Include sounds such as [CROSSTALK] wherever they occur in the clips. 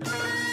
Thank [LAUGHS] you.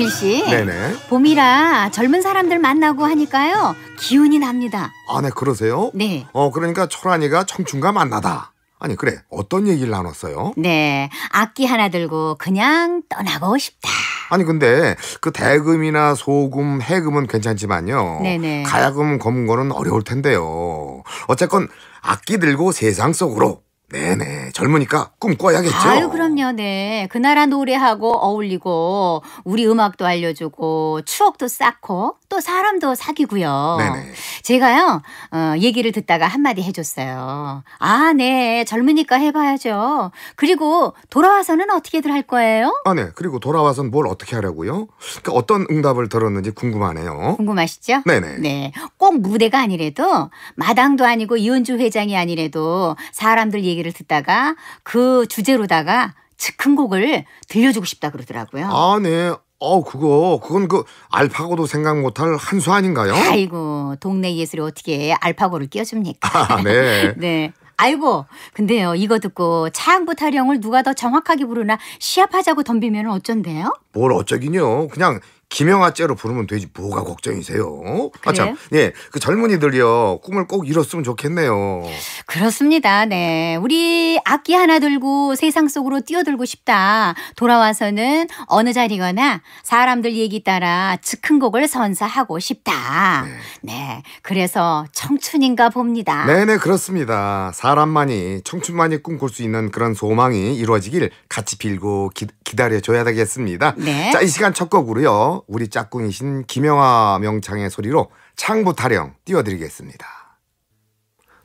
이승일 씨. 네네. 봄이라 젊은 사람들 만나고 하니까요. 기운이 납니다. 아, 네, 그러세요? 네. 어, 그러니까 철환이가 청춘과 만나다. 아니, 그래. 어떤 얘기를 나눴어요? 네. 악기 하나 들고 그냥 떠나고 싶다. 아니, 근데 그 대금이나 소금, 해금은 괜찮지만요. 네네. 가야금, 검거는 은 어려울 텐데요. 어쨌건 악기 들고 세상 속으로 네네 젊으니까 꿈꿔야겠죠. 아유 그럼요. 네. 그 나라 노래하고 어울리고 우리 음악도 알려주고 추억도 쌓고 또 사람도 사귀고요. 네네. 제가요 어, 얘기를 듣다가 한마디 해줬어요. 아네 젊으니까 해봐야죠. 그리고 돌아와서는 어떻게들 할 거예요? 아네 그리고 돌아와서는 뭘 어떻게 하려고요? 그러니까 어떤 응답을 들었는지 궁금하네요. 궁금하시죠? 네네. 네. 꼭 무대가 아니래도 마당도 아니고 이은주 회장이 아니래도 사람들 얘기 이야기를 듣다가 그 주제로다가 즉흥곡을 들려주고 싶다 그러더라고요. 아, 네. 어, 그거 그건 그 알파고도 생각 못할 한수 아닌가요? 아이고 동네 예술에 어떻게 알파고를 끼워줍니까? 아, 네. [LAUGHS] 네. 아이고 근데요 이거 듣고 차항부 타령을 누가 더 정확하게 부르나 시합하자고 덤비면 어쩐대요? 뭘 어쩌긴요. 그냥 김영아째로 부르면 되지 뭐가 걱정이세요? 아참 예, 그 젊은이들이요 꿈을 꼭 이뤘으면 좋겠네요. 그렇습니다. 네, 우리 악기 하나 들고 세상 속으로 뛰어들고 싶다. 돌아와서는 어느 자리거나 사람들 얘기 따라 즉흥곡을 선사하고 싶다. 네, 네 그래서 청춘인가 봅니다. 네네 그렇습니다. 사람만이 청춘만이 꿈꿀 수 있는 그런 소망이 이루어지길 같이 빌고 기, 기다려줘야 되겠습니다. 네. 자이 시간 첫 곡으로요. 우리 짝꿍이신 김영아 명창의 소리로 창부 타령 띄워드리겠습니다.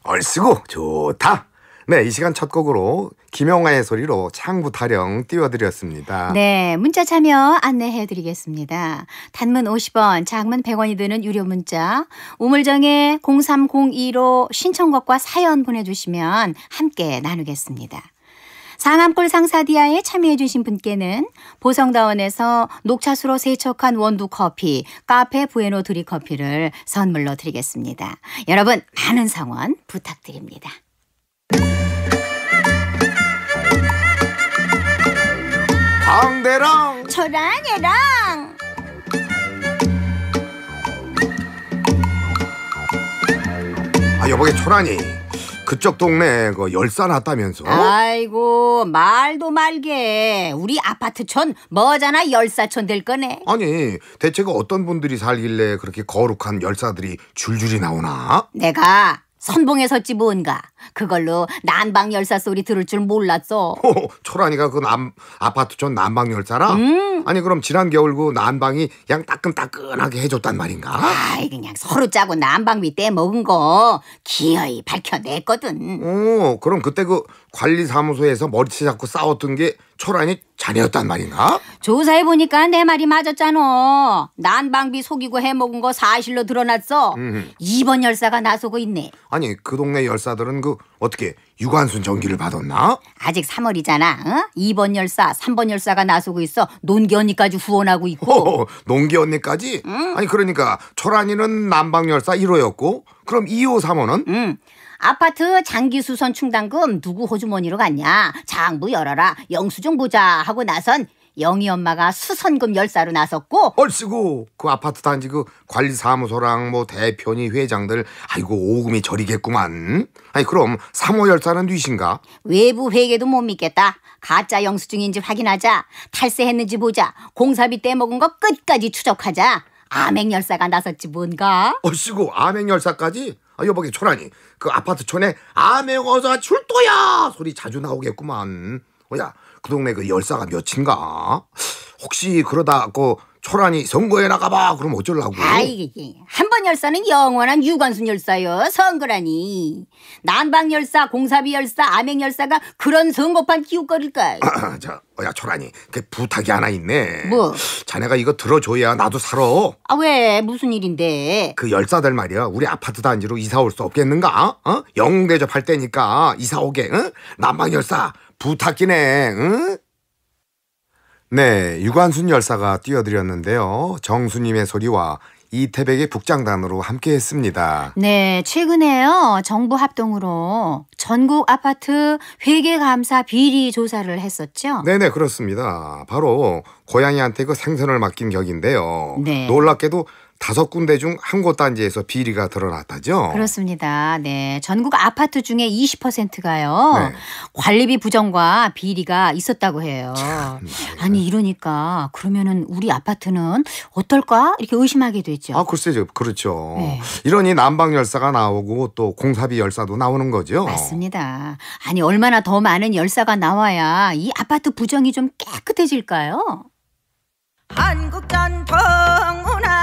얼씨고 좋다. 네, 이 시간 첫 곡으로 김영아의 소리로 창부 타령 띄워드렸습니다. 네, 문자 참여 안내해드리겠습니다. 단문 50원, 장문 100원이 드는 유료 문자 우물정에 0302로 신청곡과 사연 보내주시면 함께 나누겠습니다. 상암골 상사디아에 참여해주신 분께는 보성다원에서 녹차수로 세척한 원두 커피, 카페 부에노 드리 커피를 선물로 드리겠습니다. 여러분, 많은 성원 부탁드립니다. 방대랑 초란이랑 아 여보게 초란이 그쪽 동네 그 열사 났다면서? 아이고 말도 말게 우리 아파트촌 뭐잖아 열사촌 될 거네 아니 대체가 어떤 분들이 살길래 그렇게 거룩한 열사들이 줄줄이 나오나? 내가 선봉에 섰지 뭔가 그걸로 난방 열사 소리 들을 줄 몰랐어. 호, 어, 초라니가그 남, 아파트 촌 난방 열사라? 음. 아니 그럼 지난 겨울 그 난방이 그냥 따끈따끈하게 해줬단 말인가? 아이 그냥 서로 짜고 난방비 떼먹은 거 기어이 밝혀냈거든. 오 어, 그럼 그때 그 관리사무소에서 머리채 잡고 싸웠던 게초라니 자네였단 말인가? 조사해보니까 내 말이 맞았잖아. 난방비 속이고 해먹은 거 사실로 드러났어. 음. 2번 열사가 나서고 있네. 아니 그 동네 열사들은 그 어떻게 유관순 전기를 받았나? 아직 3월이잖아. 어? 2번 열사, 3번 열사가 나서고 있어. 논기 언니까지 후원하고 있고. 호호, 어, 논기 언니까지? 응. 아니 그러니까 초란이는 남방 열사 1호였고 그럼 2호 3호는? 응. 아파트 장기 수선 충당금 누구 호주머니로 갔냐? 장부 열어라. 영수증 보자 하고 나선 영희 엄마가 수선금 열사로 나섰고 얼씨구 그 아파트 단지 그 관리사무소랑 뭐 대표니 회장들 아이고 오금이 저리겠구만 아니 그럼 3호 열사는 뉘신가 외부 회계도 못 믿겠다 가짜 영수증인지 확인하자 탈세했는지 보자 공사비 떼먹은 거 끝까지 추적하자 암행 열사가 나섰지 뭔가 얼씨구 암행 열사까지 아, 여보게 초라니 그 아파트촌에 암행어사 출도야 소리 자주 나오겠구만. 오야 그 동네 그 열사가 몇인가? 혹시 그러다 그 초란이 선거에 나가봐 그럼 어쩌려고 아이 한번 열사는 영원한 유관순 열사요 선거라니 난방 열사 공사비 열사 암행 열사가 그런 선거판 기웃거릴까? 아, [CLEARS THROAT] 자, 야 초란이 그 부탁이 하나 있네. 뭐? 자네가 이거 들어줘야 나도 살아. 아 왜? 무슨 일인데? 그 열사들 말이야 우리 아파트 단지로 이사 올 수 없겠는가? 어? 영웅 대접할 때니까 이사 오게. 응? 난방 열사 부탁이네. 응? 네, 유관순 열사가 뛰어드렸는데요. 정수님의 소리와 이태백의 북장단으로 함께 했습니다. 네, 최근에요. 정부 합동으로 전국 아파트 회계감사 비리 조사를 했었죠? 네네, 네, 그렇습니다. 바로 고양이한테 그 생선을 맡긴 격인데요. 네. 놀랍게도 다섯 군데 중 한 곳 단지에서 비리가 드러났다죠. 그렇습니다. 네. 전국 아파트 중에 20%가요. 네. 관리비 부정과 비리가 있었다고 해요. 참, 네. 아니 이러니까 그러면은 우리 아파트는 어떨까? 이렇게 의심하게 되죠. 아, 글쎄죠. 그렇죠. 네. 이러니 난방 열사가 나오고 또 공사비 열사도 나오는 거죠. 맞습니다. 아니 얼마나 더 많은 열사가 나와야 이 아파트 부정이 좀 깨끗해질까요? 한국 전통 문화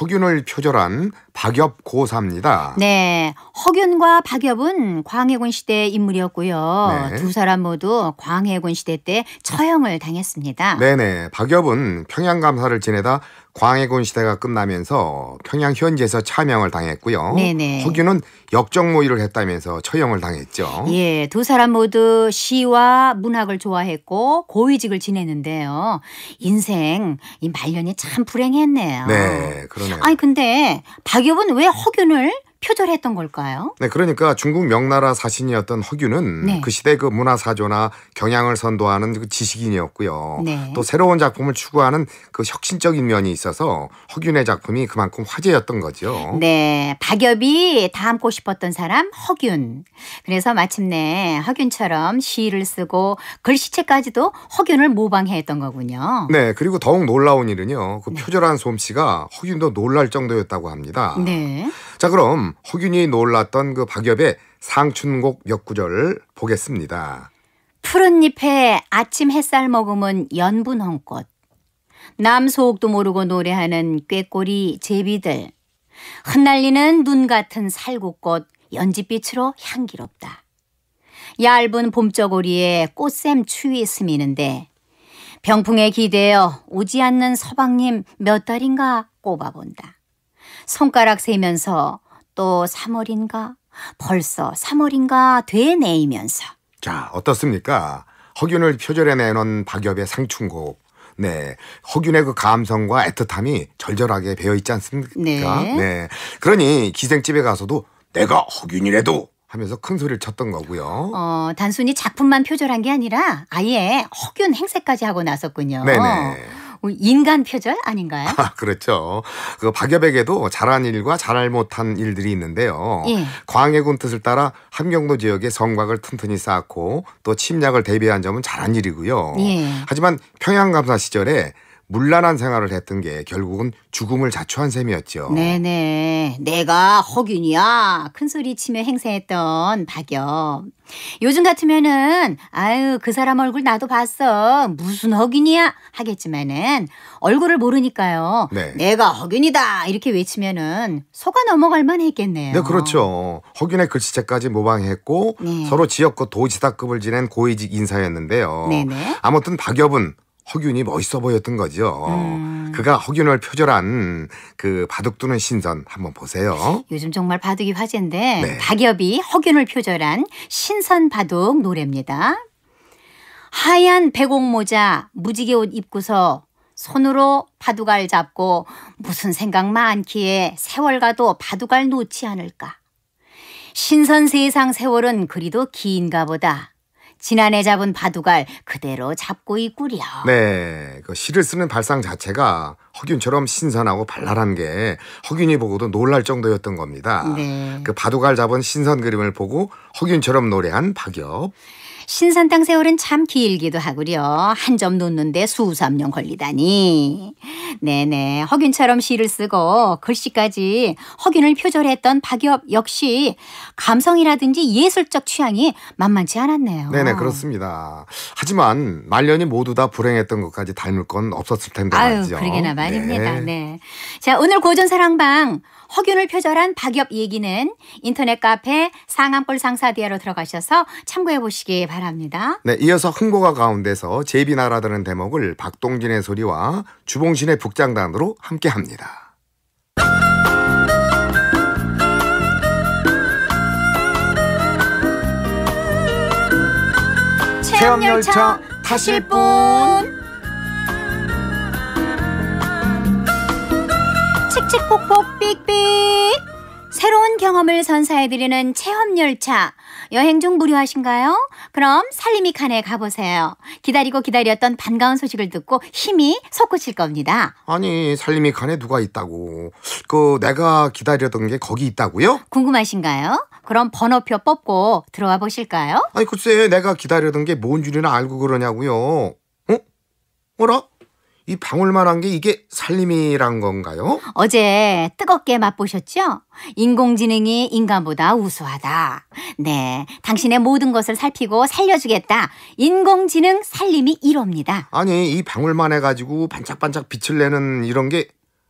허균을 표절한 박엽 고사입니다. 네, 허균과 박엽은 광해군 시대의 인물이었고요. 네. 두 사람 모두 광해군 시대 때 처형을 당했습니다. 네네, 박엽은 평양감사를 지내다 광해군 시대가 끝나면서 평양 현지에서 차명을 당했고요. 네네. 허균은 역적모의를 했다면서 처형을 당했죠. 예, 두 사람 모두 시와 문학을 좋아했고 고위직을 지냈는데요. 인생 이 말년이 참 불행했네요. 네, 그렇 그러네 아니 근데 박엽은 왜 허균을 표절했던 걸까요? 네, 그러니까 중국 명나라 사신이었던 허균은 네. 그 시대 그 문화 사조나 경향을 선도하는 그 지식인이었고요. 네. 또 새로운 작품을 추구하는 그 혁신적인 면이 있어서 허균의 작품이 그만큼 화제였던 거죠. 네, 박엽이 닮고 싶었던 사람 허균. 그래서 마침내 허균처럼 시를 쓰고 글씨체까지도 허균을 모방해했던 거군요. 네, 그리고 더욱 놀라운 일은요. 그 네. 표절한 솜씨가 허균도 놀랄 정도였다고 합니다. 네. 자 그럼 허균이 놀랐던 그 박엽의 상춘곡 몇 구절 보겠습니다. 푸른 잎에 아침 햇살 머금은 연분 홍꽃 남소옥도 모르고 노래하는 꾀꼬리 제비들 흩날리는 눈 같은 살구꽃 연지빛으로 향기롭다. 얇은 봄저고리에 꽃샘 추위 스미는데 병풍에 기대어 오지 않는 서방님 몇 달인가 꼽아본다. 손가락 세면서 또 3월인가 벌써 3월인가 되뇌이면서 자 어떻습니까? 허균을 표절해 내놓은 박엽의 상춘곡 네. 허균의 그 감성과 애틋함이 절절하게 배어 있지 않습니까? 네. 네. 그러니 기생집에 가서도 내가 허균이래도 하면서 큰 소리를 쳤던 거고요. 어, 단순히 작품만 표절한 게 아니라 아예 허균 행세까지 하고 나섰군요. 네네. 뭐 인간 표절 아닌가요? 아, 그렇죠. 그 박여백에도 잘한 일과 잘 못한 일들이 있는데요. 예. 광해군 뜻을 따라 함경도 지역의 성곽을 튼튼히 쌓고 또 침략을 대비한 점은 잘한 일이고요. 예. 하지만 평양감사 시절에 물란한 생활을 했던 게 결국은 죽음을 자초한 셈이었죠. 네네. 내가 허균이야. 큰소리 치며 행세했던 박엽. 요즘 같으면은 아유 그 사람 얼굴 나도 봤어. 무슨 허균이야 하겠지만은 얼굴을 모르니까요. 네. 내가 허균이다 이렇게 외치면은 속아 넘어갈 만했겠네요. 네 그렇죠. 허균의 글씨체까지 모방했고 네. 서로 지역구 도지사급을 지낸 고위직 인사였는데요. 네네. 아무튼 박엽은 허균이 멋있어 보였던 거죠. 음. 그가 허균을 표절한 그 바둑 두는 신선 한번 보세요. 요즘 정말 바둑이 화제인데 네. 박엽이 허균을 표절한 신선 바둑 노래입니다. 하얀 백옥 모자 무지개 옷 입고서 손으로 바둑알 잡고 무슨 생각 많기에 세월 가도 바둑알 놓지 않을까. 신선 세상 세월은 그리도 긴가 보다. 지난해 잡은 바둑알 그대로 잡고 있구려. 네, 그 시를 쓰는 발상 자체가 허균처럼 신선하고 발랄한 게 허균이 보고도 놀랄 정도였던 겁니다. 네. 그 바둑알 잡은 신선 그림을 보고 허균처럼 노래한 박엽. 신산탕 세월은 참 길기도 하구려. 한 점 놓는데 수삼년 걸리다니. 네네. 허균처럼 시를 쓰고 글씨까지 허균을 표절했던 박엽 역시 감성이라든지 예술적 취향이 만만치 않았네요. 네네, 그렇습니다. 하지만 말년이 모두 다 불행했던 것까지 닮을 건 없었을 텐데 아유, 말이죠. 그러게나 말입니다. 네. 네. 자, 오늘 고전 사랑방 허균을 표절한 박엽 얘기는 인터넷 카페 상암골 상사디아로 들어가셔서 참고해 보시기 바랍니다. 바랍니다. 네, 이어서 흥보가 가운데서 제비날아드는 대목을 박동진의 소리와 주봉신의 북장단으로 함께합니다. 체험열차 타실 분 칙칙폭폭 삑삑 새로운 경험을 선사해드리는 체험열차 여행 중 무료하신가요? 그럼 살림이 칸에 가보세요. 기다리고 기다렸던 반가운 소식을 듣고 힘이 솟구칠 겁니다. 아니 살림이 칸에 누가 있다고. 그 내가 기다려던 게 거기 있다고요? 궁금하신가요? 그럼 번호표 뽑고 들어와 보실까요? 아니 글쎄 내가 기다려던 게 뭔 줄이나 알고 그러냐고요. 어? 어라? 이 방울만한 게 이게 살림이란 건가요? 어제 뜨겁게 맛보셨죠? 인공지능이 인간보다 우수하다. 네, 당신의 모든 것을 살피고 살려주겠다. 인공지능 살림이 1호입니다. 아니 이 방울만 해가지고 반짝반짝 빛을 내는 이런 게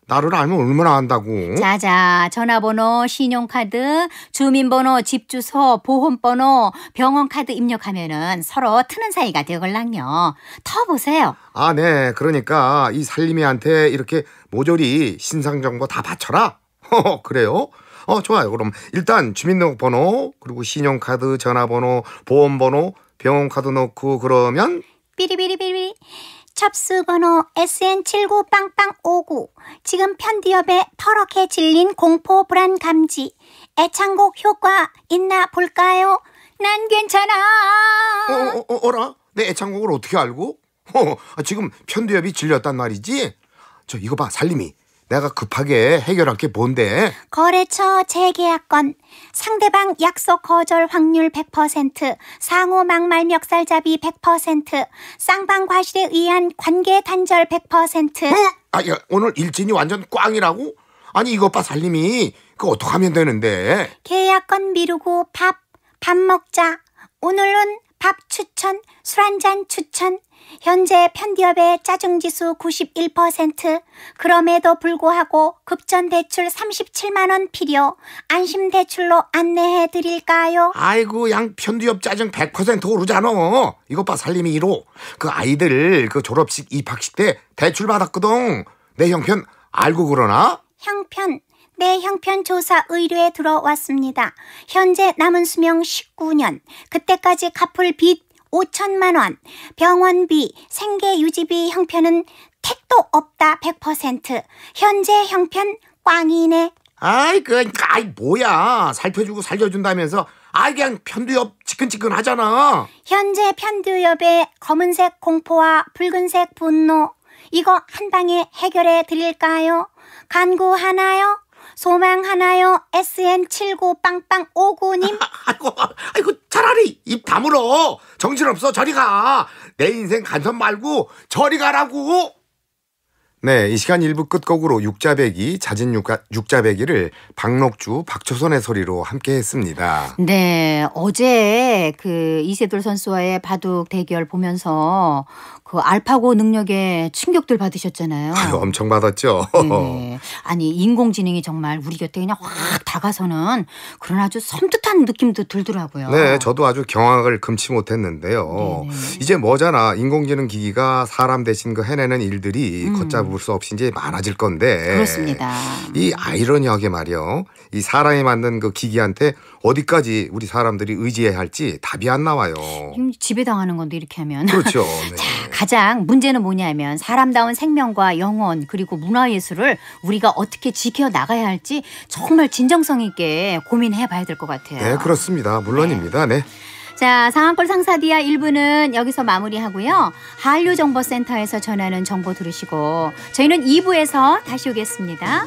나를 알면 얼마나 안다고. 자자, 전화번호, 신용카드, 주민번호, 집주소, 보험번호, 병원카드 입력하면은 서로 트는 사이가 되걸랑요. 터보세요. 아, 네. 그러니까 이 살림이한테 이렇게 모조리 신상 정보 다바쳐라 허허, 그래요? 어, 좋아요. 그럼 일단 주민등록번호, 그리고 신용카드, 전화번호, 보험번호, 병원카드 넣고 그러면 삐리삐리삐리 첩수 번호 SN79빵빵59 지금 편디업에 터럭해 질린 공포 불안 감지 애창곡 효과 있나 볼까요? 난 괜찮아 어, 어, 어, 어 어라? 내 애창곡을 어떻게 알고? [LAUGHS] 어, 아, 지금 편디업이 질렸단 말이지? 저 이거 봐 살림이 내가 급하게 해결할 게 뭔데? 거래처 재계약건, 상대방 약속 거절 확률 100%, 상호 막말 멱살잡이 100%, 쌍방 과실에 의한 관계 단절 100%. 어? 아, 야, 오늘 일진이 완전 꽝이라고? 아니, 이것 봐, 살림이. 그거 어떡하면 되는데? 계약건 미루고 밥, 밥 먹자. 오늘은 밥 추천, 술 한 잔 추천, 현재 편기업의 짜증지수 91%, 그럼에도 불구하고 급전대출 37만원 필요, 안심대출로 안내해 드릴까요? 아이고, 양 편기업 짜증 100% 오르잖아. 이것 봐, 살림이 1호. 그 아이들 그 졸업식, 입학식 때 대출 받았거든. 내 형편 알고 그러나? 형편, 내 형편 조사 의뢰에 들어왔습니다. 현재 남은 수명 19년. 그때까지 갚을 빚 5천만 원, 병원비, 생계 유지비 형편은 택도 없다 100%, 현재 형편 꽝이네. 아이 그 아이 뭐야 살펴주고 살려준다면서 아이 그냥 편두엽 지끈지끈하잖아. 현재 편두엽의 검은색 공포와 붉은색 분노 이거 한 방에 해결해 드릴까요? 간구하나요? 소망하나요? SN79빵빵59님. [LAUGHS] 아이고, 아이고, 차라리 입 다물어. 정신없어, 저리 가. 내 인생 간섭 말고 저리 가라고. 네, 이 시간 1부 끝곡으로 육자배기, 자진 육가, 육자배기를 박록주, 박초선의 소리로 함께 했습니다. 네, 어제 그 이세돌 선수와의 바둑 대결 보면서 그 알파고 능력에 충격들 받으셨잖아요. 아유, 엄청 받았죠. 네 아니 인공지능이 정말 우리 곁에 그냥 확 다가서는 그런 아주 섬뜩한 느낌도 들더라고요. 네, 저도 아주 경악을 금치 못했는데요. 네네. 이제 뭐잖아 인공지능 기기가 사람 대신 그 해내는 일들이 음. 걷잡을 수 없이 이제 많아질 건데. 그렇습니다. 이 아이러니하게 말이요. 이 사람이 만든 그 기기한테 어디까지 우리 사람들이 의지해야 할지 답이 안 나와요. 지배당하는 건데 이렇게 하면. 그렇죠. [LAUGHS] 네. 가장 문제는 뭐냐면 사람다운 생명과 영혼 그리고 문화예술을 우리가 어떻게 지켜나가야 할지 정말 진정성 있게 고민해 봐야 될 것 같아요. 네, 그렇습니다. 물론입니다. 네. 네. 자, 상한골 상사디아 1부는 여기서 마무리하고요. 한류정보센터에서 전하는 정보 들으시고 저희는 2부에서 다시 오겠습니다.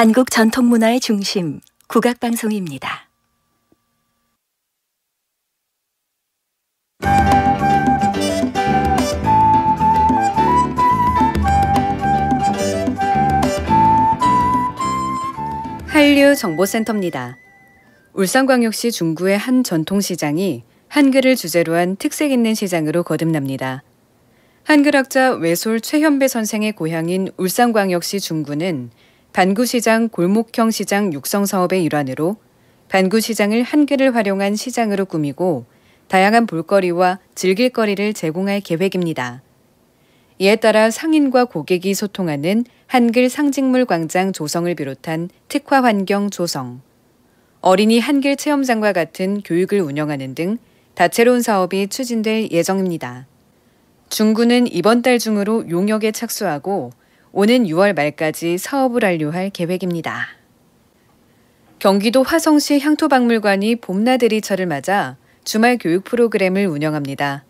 한국 전통 문화의 중심 국악 방송입니다. 한류 정보센터입니다. 울산광역시 중구의 한 전통시장이 한글을 주제로 한 특색 있는 시장으로 거듭납니다. 한글학자 외솔 최현배 선생의 고향인 울산광역시 중구는 반구시장 골목형 시장 육성 사업의 일환으로 반구시장을 한글을 활용한 시장으로 꾸미고 다양한 볼거리와 즐길거리를 제공할 계획입니다. 이에 따라 상인과 고객이 소통하는 한글 상징물 광장 조성을 비롯한 특화 환경 조성, 어린이 한글 체험장과 같은 교육을 운영하는 등 다채로운 사업이 추진될 예정입니다. 중구는 이번 달 중으로 용역에 착수하고 오는 6월 말까지 사업을 완료할 계획입니다. 경기도 화성시 향토박물관이 봄나들이철을 맞아 주말 교육 프로그램을 운영합니다.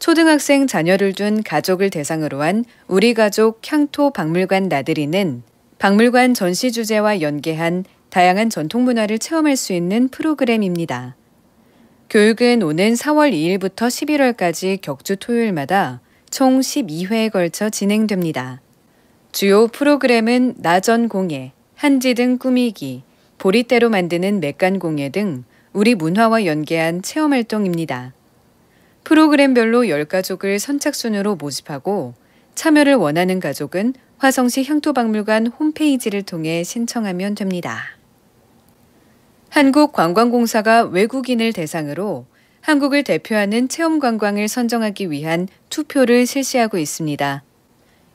초등학생 자녀를 둔 가족을 대상으로 한 우리 가족 향토 박물관 나들이는 박물관 전시 주제와 연계한 다양한 전통 문화를 체험할 수 있는 프로그램입니다. 교육은 오는 4월 2일부터 11월까지 격주 토요일마다 총 12회에 걸쳐 진행됩니다. 주요 프로그램은 나전공예, 한지 등 꾸미기, 보리대로 만드는 맥간공예 등 우리 문화와 연계한 체험활동입니다. 프로그램별로 10가족을 선착순으로 모집하고 참여를 원하는 가족은 화성시 향토박물관 홈페이지를 통해 신청하면 됩니다. 한국관광공사가 외국인을 대상으로 한국을 대표하는 체험관광을 선정하기 위한 투표를 실시하고 있습니다.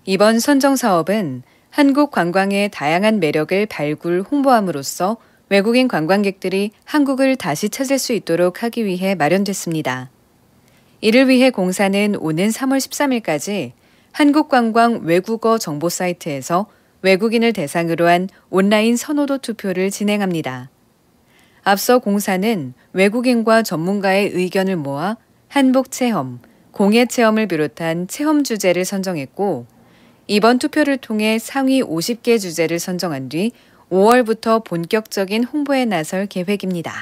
이번 선정 사업은 한국 관광의 다양한 매력을 발굴 홍보함으로써 외국인 관광객들이 한국을 다시 찾을 수 있도록 하기 위해 마련됐습니다. 이를 위해 공사는 오는 3월 13일까지 한국관광 외국어 정보 사이트에서 외국인을 대상으로 한 온라인 선호도 투표를 진행합니다. 앞서 공사는 외국인과 전문가의 의견을 모아 한복 체험, 공예 체험을 비롯한 체험 주제를 선정했고 이번 투표를 통해 상위 50개 주제를 선정한 뒤 5월부터 본격적인 홍보에 나설 계획입니다.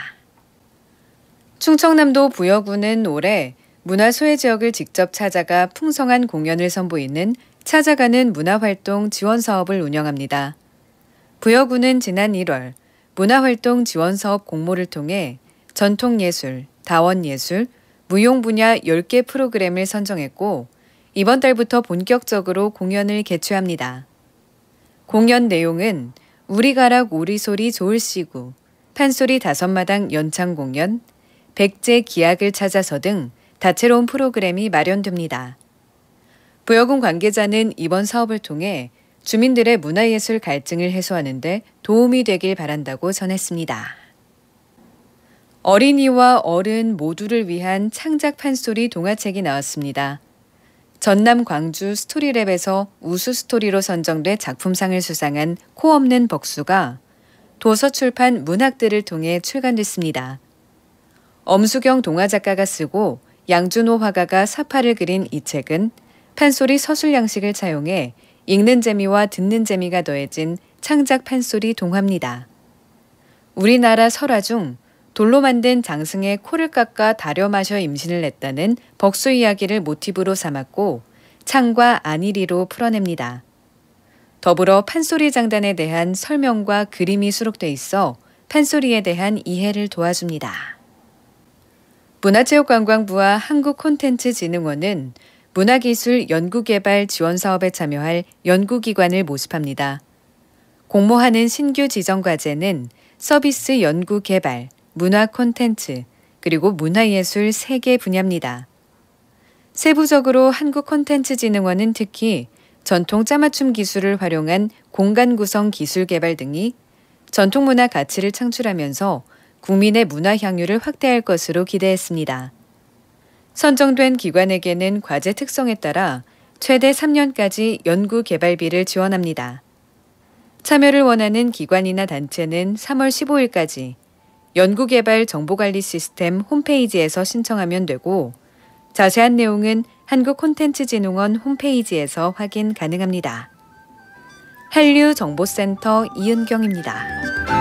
충청남도 부여구는 올해 문화소외 지역을 직접 찾아가 풍성한 공연을 선보이는 찾아가는 문화활동 지원 사업을 운영합니다. 부여구는 지난 1월 문화활동 지원 사업 공모를 통해 전통예술, 다원예술, 무용 분야 10개 프로그램을 선정했고 이번 달부터 본격적으로 공연을 개최합니다. 공연 내용은 우리 가락 오리소리 좋을시구, 판소리 다섯마당 연창 공연, 백제 기약을 찾아서 등 다채로운 프로그램이 마련됩니다. 부여군 관계자는 이번 사업을 통해 주민들의 문화예술 갈증을 해소하는데 도움이 되길 바란다고 전했습니다. 어린이와 어른 모두를 위한 창작 판소리 동화책이 나왔습니다. 전남 광주 스토리랩에서 우수 스토리로 선정돼 작품상을 수상한 코 없는 복수가 도서출판 문학들을 통해 출간됐습니다. 엄수경 동화 작가가 쓰고 양준호 화가가 사파를 그린 이 책은 판소리 서술 양식을 차용해 읽는 재미와 듣는 재미가 더해진 창작 판소리 동화입니다. 우리나라 설화 중 돌로 만든 장승의 코를 깎아 다려 마셔 임신을 냈다는 벅수 이야기를 모티브로 삼았고 창과 안일이로 풀어냅니다. 더불어 판소리 장단에 대한 설명과 그림이 수록돼 있어 판소리에 대한 이해를 도와줍니다. 문화체육관광부와 한국콘텐츠진흥원은 문화기술 연구개발 지원 사업에 참여할 연구기관을 모집합니다. 공모하는 신규 지정과제는 서비스 연구 개발, 문화 콘텐츠, 그리고 문화예술 세 개 분야입니다. 세부적으로 한국콘텐츠진흥원은 특히 전통 짜맞춤 기술을 활용한 공간 구성 기술 개발 등이 전통 문화 가치를 창출하면서 국민의 문화 향유를 확대할 것으로 기대했습니다. 선정된 기관에게는 과제 특성에 따라 최대 3년까지 연구 개발비를 지원합니다. 참여를 원하는 기관이나 단체는 3월 15일까지 연구개발 정보관리 시스템 홈페이지에서 신청하면 되고 자세한 내용은 한국콘텐츠진흥원 홈페이지에서 확인 가능합니다. 한류정보센터 이은경입니다.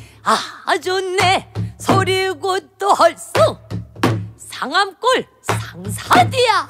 아주 네 소리고 또 헐수 상암골 상사디야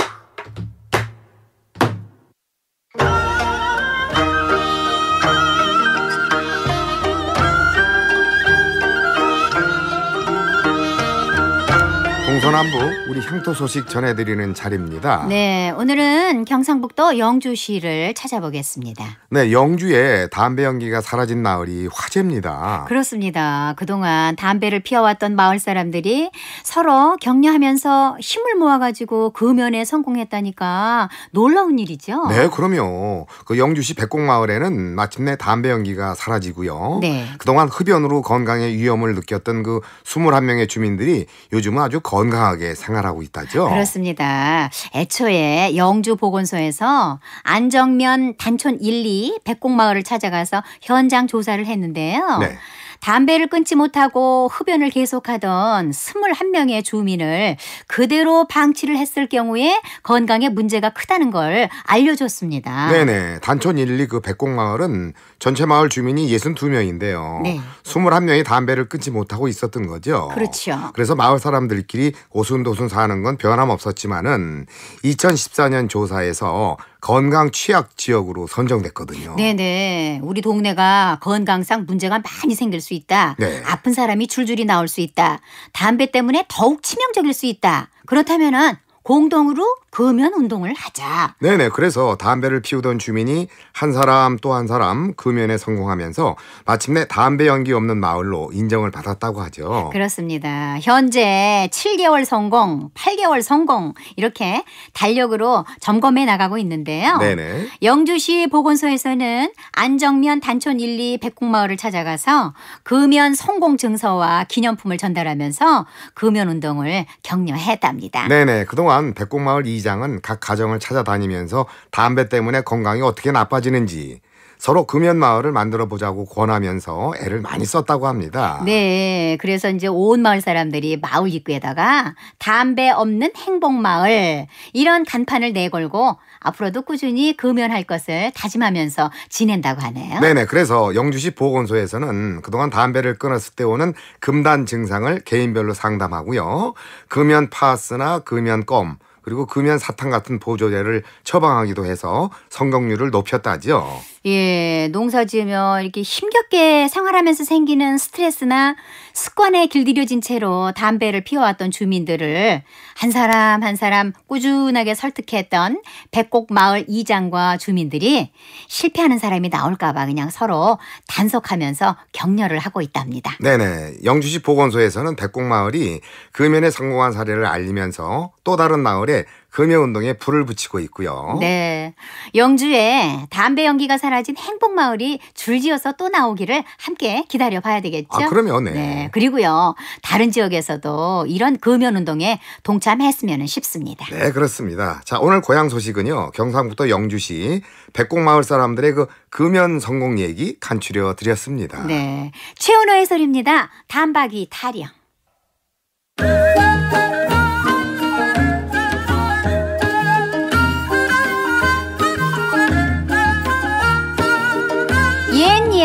동서남북 우리 향토 소식 전해드리는 자리입니다. 네, 오늘은 경상북도 영주시를 찾아보겠습니다. 네, 영주에 담배 연기가 사라진 마을이 화제입니다. 그렇습니다. 그동안 담배를 피워왔던 마을 사람들이 서로 격려하면서 힘을 모아가지고 금연에 그 성공했다니까 놀라운 일이죠. 네, 그럼요. 그 영주시 백곡마을에는 마침내 담배 연기가 사라지고요. 네. 그동안 흡연으로 건강에 위험을 느꼈던 그 21명의 주민들이 요즘은 아주 건강 건강하게 생활하고 있다죠. 그렇습니다. 애초에 영주 보건소에서 안정면 단촌 1, 2 백곡마을을 찾아가서 현장 조사를 했는데요. 네. 담배를 끊지 못하고 흡연을 계속하던 21명의 주민을 그대로 방치를 했을 경우에 건강에 문제가 크다는 걸 알려줬습니다. 네네. 단촌 1리그 백곡마을은 전체 마을 주민이 62명인데요. 네. 21명이 담배를 끊지 못하고 있었던 거죠. 그렇죠. 그래서 마을 사람들끼리 오순도순 사는 건 변함없었지만은 2014년 조사에서 건강 취약 지역으로 선정됐거든요. 네네. 우리 동네가 건강상 문제가 많이 생길 수 있다. 네. 아픈 사람이 줄줄이 나올 수 있다. 담배 때문에 더욱 치명적일 수 있다. 그렇다면은 공동으로 금연 운동을 하자. 네네. 그래서 담배를 피우던 주민이 한 사람 또 한 사람 금연에 성공하면서 마침내 담배 연기 없는 마을로 인정을 받았다고 하죠. 그렇습니다. 현재 7개월 성공, 8개월 성공 이렇게 달력으로 점검해 나가고 있는데요. 네네. 영주시 보건소에서는 안정면 단촌 1, 2 백곡마을을 찾아가서 금연 성공 증서와 기념품을 전달하면서 금연 운동을 격려했답니다. 네네. 그동안 또한 백곡마을 이장은 각 가정을 찾아다니면서 담배 때문에 건강이 어떻게 나빠지는지 서로 금연 마을을 만들어 보자고 권하면서 애를 많이 썼다고 합니다. 네. 그래서 이제 온 마을 사람들이 마을 입구에다가 담배 없는 행복 마을 이런 간판을 내걸고 앞으로도 꾸준히 금연할 것을 다짐하면서 지낸다고 하네요. 네네. 그래서 영주시 보건소에서는 그동안 담배를 끊었을 때 오는 금단 증상을 개인별로 상담하고요. 금연 파스나 금연 껌 그리고 금연 사탕 같은 보조제를 처방하기도 해서 성공률을 높였다지요. 예, 농사 지으며 이렇게 힘겹게 생활하면서 생기는 스트레스나 습관에 길들여진 채로 담배를 피워왔던 주민들을 한 사람 한 사람 꾸준하게 설득했던 백곡 마을 이장과 주민들이 실패하는 사람이 나올까봐 그냥 서로 단속하면서 격려를 하고 있답니다. 네네. 영주시 보건소에서는 백곡 마을이 금연에 성공한 사례를 알리면서 또 다른 마을에 금연운동에 불을 붙이고 있고요. 네. 영주에 담배 연기가 사라진 행복마을이 줄지어서 또 나오기를 함께 기다려 봐야 되겠죠. 아, 그러면 네. 네. 그리고요. 다른 지역에서도 이런 금연운동에 동참했으면 싶습니다. 네, 그렇습니다. 자, 오늘 고향 소식은요. 경상북도 영주시 백곡마을 사람들의 그 금연 성공 얘기 간추려 드렸습니다. 네. 최은호 소리입니다 단박이 타령.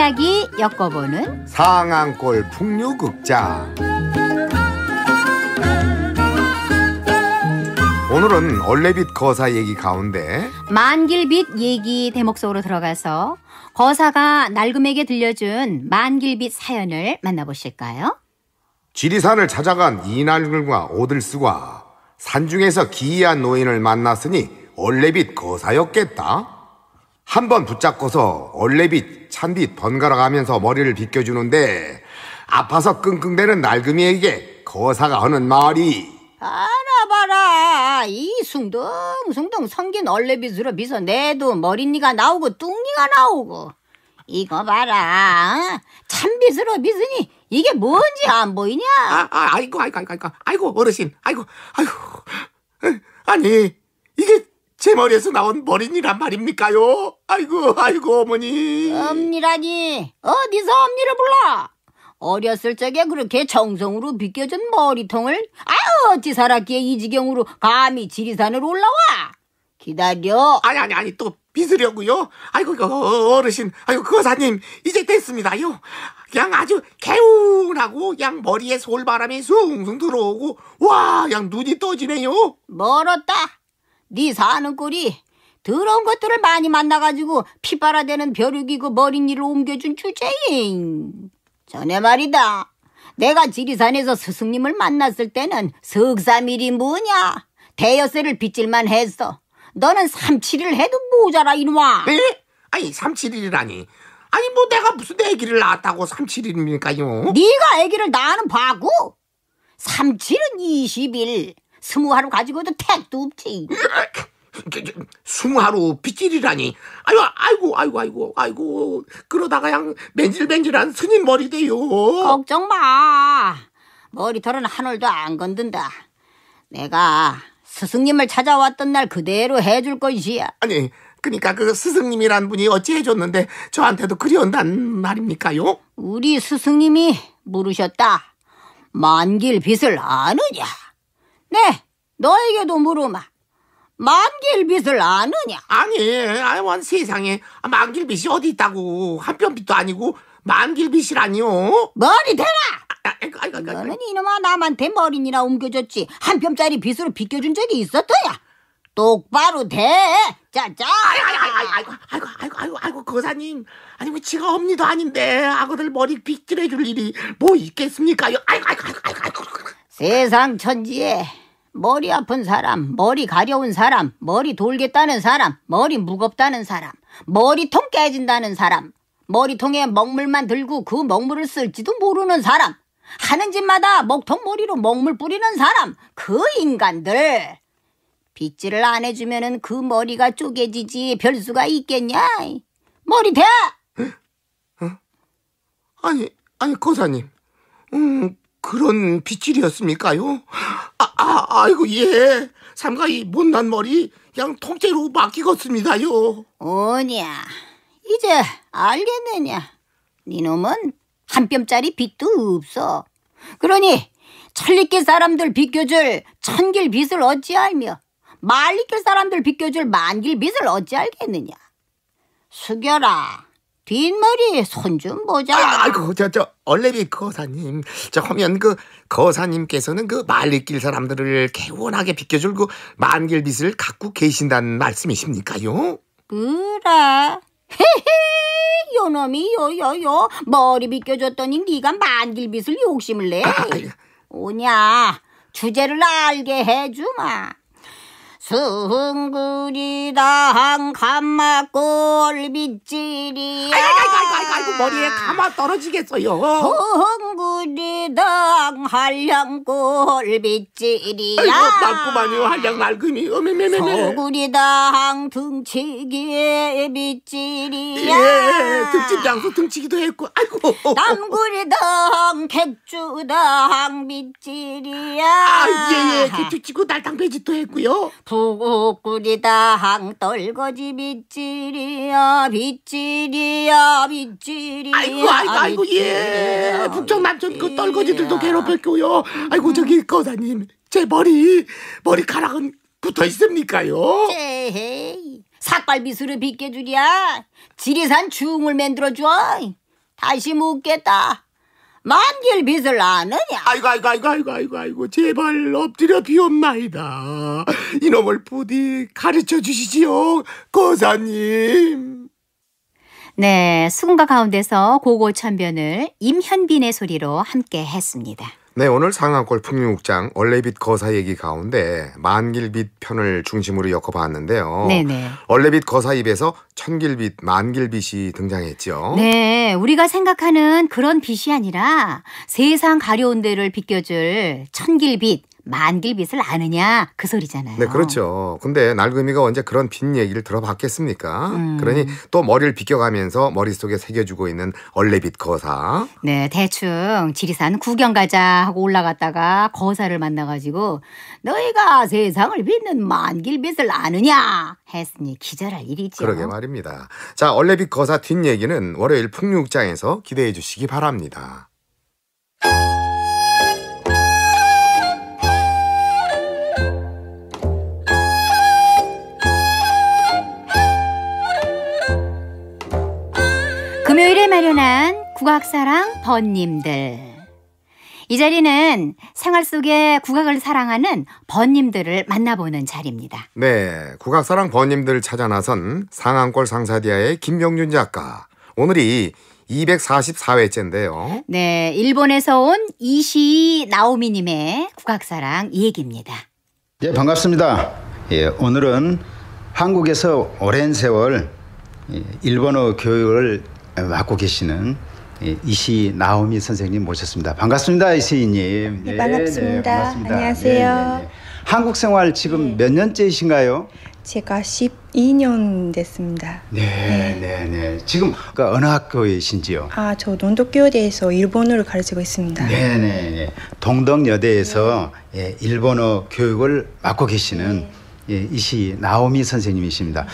이야기 엮어보는 상안골 풍류극장 오늘은 얼레빗 거사 얘기 가운데 만길빛 얘기 대목 속으로 들어가서 거사가 낡음에게 들려준 만길빛 사연을 만나보실까요? 지리산을 찾아간 이날글과 오들스가 산중에서 기이한 노인을 만났으니 얼레빗 거사였겠다. 한번 붙잡고서 얼레빗, 찬빗 번갈아 가면서 머리를 빗겨주는데 아파서 끙끙대는 날금이에게 거사가 하는 말이 알아봐라 이 숭덩숭덩 성긴 얼레빗으로 빗어 내도 머리니가 나오고 뚱니가 나오고 이거 봐라 어? 참으로 빗으니 이게 뭔지 안 보이냐 아, 아, 아이고 아이고 아이고 아이고 어르신 아이고 아이고 아니 이게 제 머리에서 나온 머리니란 말입니까요? 아이고, 아이고, 어머니. 엄니라니, 어디서 엄니를 불러? 어렸을 적에 그렇게 정성으로 빗겨준 머리통을, 아유, 어찌 살았기에 이 지경으로 감히 지리산으로 올라와? 기다려. 아니, 아니, 아니, 또 빗으려고요? 아이고, 어, 어, 어르신, 아이고, 거사님, 이제 됐습니다요. 그냥 아주 개운하고 그냥 머리에 솔바람이 숭숭 들어오고 와 그냥 눈이 떠지네요 멀었다 네 사는 꼴이 더러운 것들을 많이 만나가지고 피바라대는 벼룩이고 머리니를 옮겨준 주제인. 전에 말이다. 내가 지리산에서 스승님을 만났을 때는 석삼일이 뭐냐? 대여세를 빚질만 했어. 너는 삼칠일 해도 모자라 이놈아. 에? 아니 삼칠일이라니. 아니 뭐 내가 무슨 애기를 낳았다고 삼칠일입니까요? 네가 애기를 낳는 바구 삼칠은 이십일. 스무 하루 가지고도 택도 없지. 아, 그, 그, 그, 스무 하루 빗질이라니. 아유, 아이고, 아이고, 아이고, 아이고. 그러다가 양 맨질맨질한 스님 머리 돼요. 걱정 마. 머리털은 한 올도 안 건든다. 내가 스승님을 찾아왔던 날 그대로 해줄 것이야. 아니, 그러니까 그 스승님이란 분이 어찌 해줬는데 저한테도 그리운단 말입니까요? 우리 스승님이 물으셨다. 만길 빛을 아느냐? 네, 너에게도 물어마 만길빛을 아느냐? 아니, 아원 세상에 만길빛이 어디 있다고? 한편빛도 아니고 만길빛이라니요? 머리 대라! 아, 아, 너는 이놈아 남한테 머리니라 옮겨줬지 한편짜리 빗으로 비껴준 적이 있었더야 똑바로 대! 짜짜! 아이고, 아이고, 아이고, 아이고, 아이고, 거사님. 아니, 뭐, 지가 엄니도 아닌데, 아고들 머리 빗질해줄 일이 뭐 있겠습니까? 아이고, 아이고, 아이고, 아이고. 세상 천지에 머리 아픈 사람, 머리 가려운 사람, 머리 돌겠다는 사람, 머리 무겁다는 사람, 머리통 깨진다는 사람, 머리통에 먹물만 들고 그 먹물을 쓸지도 모르는 사람, 하는 집마다 먹통 머리로 먹물 뿌리는 사람, 그 인간들. 빗질을 안해주면그 머리가 쪼개지지 별 수가 있겠냐? 머리 대! 어? 아니, 아니, 거사님. 음, 그런 빗질이었습니까요? 아, 아, 아이고, 예. 삼가이 못난 머리 양 통째로 맡기겠습니다요. 오냐, 이제 알겠느냐. 니놈은 네 한 뼘짜리 빚도 없어. 그러니 천리길 사람들 비껴줄 천길 빚을 어찌 알며 말리길 사람들 비껴줄 만길 빚을 어찌 알겠느냐. 숙여라. 뒷머리에 손좀 보자. 아이고 아, 저저 얼레비 거사님 저 하면 그 거사님께서는 그 말리길 사람들을 개원하게 비껴줄 그 만길빛을 갖고 계신다는 말씀이십니까요? 그래. 헤헤 요놈이 요요요 머리 비껴줬더니 네가 만길빛을 욕심을 내. 아. 오냐 주제를 알게 해주마. 승구리당 감마골 빗질이야 아이고 아이고 아이고 아이고 머리에 감아 떨어지겠어요 승구리당 한량골 빗질이야 아이고 맞구만요 한량 말금이 어메메메메 서구리당 등치기에 빗질이야 예 등집 장소 등치기도 했고 아이고 남구리당 객주당 빗질이야 아예예 객주 치고 날당 배짓도 했고요 부 수구구리다 항떨거지 빗질이야 빗질이야 빗질이야 아이고 아이고 아이고 빗질이야, 예 북쪽 남쪽 그 떨거지들도 괴롭혔고요 아이고 저기 거사님 제 머리 머리카락은 붙어 있습니까요? 제헤이 삭발비수를 빗겨주랴 지리산 중을 만들어줘 다시 묻겠다 만길 빚을 아느냐? 아이고 아이고 아이고 아이고 아이고 아이고 제발 엎드려 비옵나이다. 이놈을 부디 가르쳐 주시지요 고사님. 네, 수군가 가운데서 고고천변을 임현빈의 소리로 함께 했습니다. 네, 오늘 상암골 풍육장 얼레빗 거사 얘기 가운데 만길빛 편을 중심으로 엮어봤는데요. 네네. 얼레빗 거사 입에서 천길빛, 만길빛이 등장했죠. 네, 우리가 생각하는 그런 빛이 아니라 세상 가려운 데를 비껴줄 천길빛, 만길빛을 아느냐 그 소리잖아요. 네, 그렇죠. 근데 날금이가 언제 그런 빈 얘기를 들어봤겠습니까? 음. 그러니 또 머리를 비겨가면서 머릿속에 새겨주고 있는 얼레빛 거사. 네, 대충 지리산 구경 가자 하고 올라갔다가 거사를 만나가지고 너희가 세상을 빛는 만길빛을 아느냐 했으니 기절할 일이지 그러게 말입니다. 자, 얼레빛 거사 뒷얘기는 월요일 풍육장에서 기대해 주시기 바랍니다. 친한 국악사랑 번님들. 이 자리는 생활 속에 국악을 사랑하는 번님들을 만나보는 자리입니다. 네, 국악사랑 번님들 찾아 나선 상한골 상사디아의 김명준 작가. 오늘이 244회째인데요. 네, 일본에서 온 이시 나오미님의 국악사랑 얘기입니다. 예, 반갑습니다. 예, 오늘은 한국에서 오랜 세월 예, 일본어 교육을 맡고 계시는 이시 나오미 선생님 모셨습니다. 반갑습니다, 이시님. 네, 반갑습니다. 네, 반갑습니다. 안녕하세요. 네, 네, 네. 한국 생활 지금 네. 몇 년째이신가요? 제가 12년 됐습니다. 네, 네, 네. 지금 그 어느 학교이신지요? 아, 저 동덕교대에서 일본어를 가르치고 있습니다. 네, 네. 동덕여대에서 예, 일본어 교육을 맡고 계시는 예, 이시 나오미 선생님이십니다.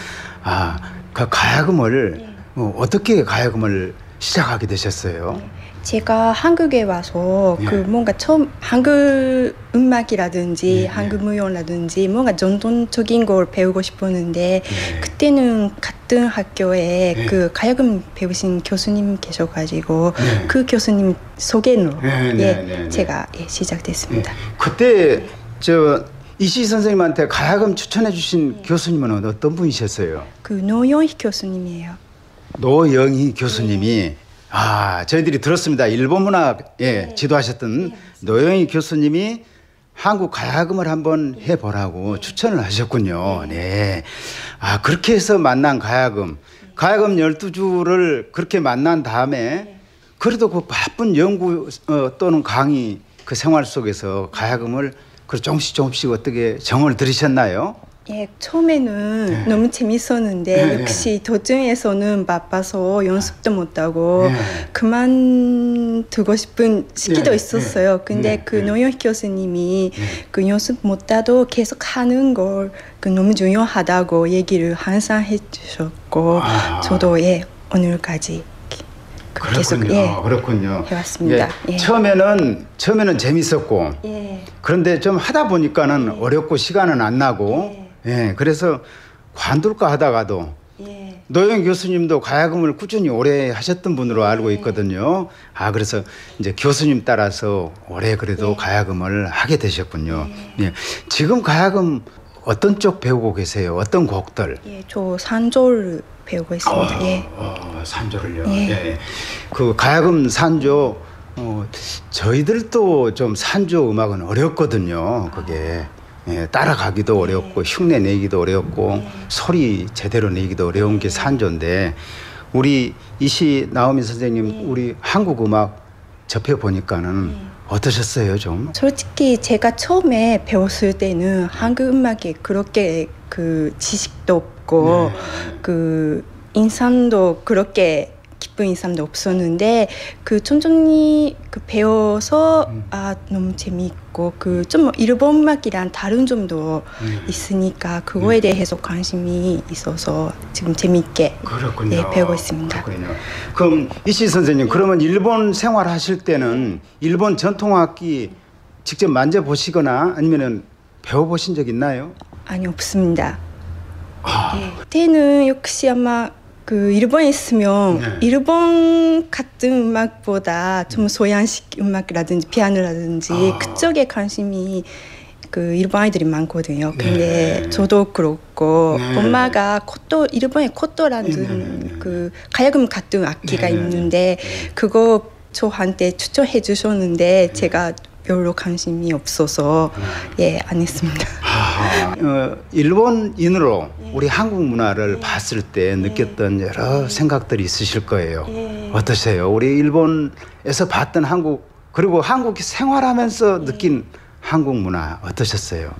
아, 그 가야금을 어, 어떻게 가야금을 시작하게 되셨어요? 네. 제가 한국에 와서 예. 그 뭔가 처음 한국 음악이라든지 예, 예. 한국 무용라든지 뭔가 전통적인 걸 배우고 싶었는데 예. 그때는 같은 학교에 예. 그 가야금 배우신 교수님 계셔가지고 그 교수님 소개로 예, 네, 네, 제가 시작됐습니다. 그때 저 이시 선생님한테 가야금 추천해 주신 교수님은 어떤 분이셨어요? 그 노영희 교수님이에요. 노영희 교수님이 아 저희들이 들었습니다. 일본 문학예 네. 지도하셨던 네, 노영희 교수님이 한국 가야금을 한번 해보라고 추천을 하셨군요. 네. 네. 아 그렇게 해서 만난 가야금 가야금 열두 주를 그렇게 만난 다음에 그래도 그 바쁜 연구 어, 또는 강의 그 생활 속에서 가야금을 그 조금씩 조금씩 어떻게 정을 들이셨나요? 예, 처음에는 네. 너무 재밌었는데 네, 네. 역시 네. 도중에서는 바빠서 연습도 아. 못하고 네. 그만두고 싶은 시기도 네, 있었어요. 근데 그 노영희 교수님이 그 연습 못하도 계속 하는 걸 그 너무 중요하다고 얘기를 항상 해주셨고 아. 저도 예 오늘까지 그 그렇군요. 계속, 예, 그렇군요. 해왔습니다. 예, 예. 처음에는 처음에는 재밌었고 예. 그런데 좀 하다 보니까는 어렵고 시간은 안 나고 예, 그래서 관둘까 하다가도 예. 노영 교수님도 가야금을 꾸준히 오래 하셨던 분으로 알고 네. 있거든요. 아 그래서 이제 교수님 따라서 오래 그래도 예. 가야금을 하게 되셨군요. 예. 예. 지금 가야금 어떤 쪽 배우고 계세요? 어떤 곡들? 예, 저 산조를 배우고 있습니다. 어, 예. 어, 산조를요. 예. 예. 예. 그 가야금 산조 어, 저희들도 좀 산조 음악은 어렵거든요. 그게. 아. 예, 따라가기도 어렵고 흉내 내기도 어렵고 소리 제대로 내기도 어려운 게 산조인데 우리 이시 나오미 선생님 네. 우리 한국 음악 접해 보니까는 네. 어떠셨어요 좀? 솔직히 제가 처음에 배웠을 때는 한국 음악이 그렇게 그 지식도 없고 네. 그 인상도 그렇게 기쁜 인삼도 없었는데 그촌천히그 그 배워서 음. 아 너무 재미있고 그좀 일본 음악이랑 다른 점도 음. 있으니까 그거에 음. 대해서 관심이 있어서 지금 재미있게 그렇군요. 네, 배우고 있습니다. 그렇군요. 그럼 이씨 선생님 그러면 일본 생활하실 때는 일본 전통악기 직접 만져보시거나 아니면은 배워보신 적 있나요? 아니 없습니다. 아. 네. 예, 때는 역시 아마 그 일본에 있으면 네. 일본 같은 음악보다 좀 소양식 음악이라든지 피아노라든지 아. 그쪽에 관심이 그 일본 아이들이 많거든요. 네. 근데 네. 저도 그렇고 네. 엄마가 코토 일본의 코토라는 네. 그 가야금 같은 악기가 네. 있는데 네. 그거 저한테 추천해 주셨는데 제가 별로 관심이 없어서 음. 예안 했습니다. 아, 어, 일본인으로 우리 한국 문화를 예. 봤을 때 느꼈던 예. 여러 예. 생각들이 있으실 거예요. 어떠세요? 우리 일본에서 봤던 한국 그리고 한국 생활하면서 느낀 한국 문화 어떠셨어요?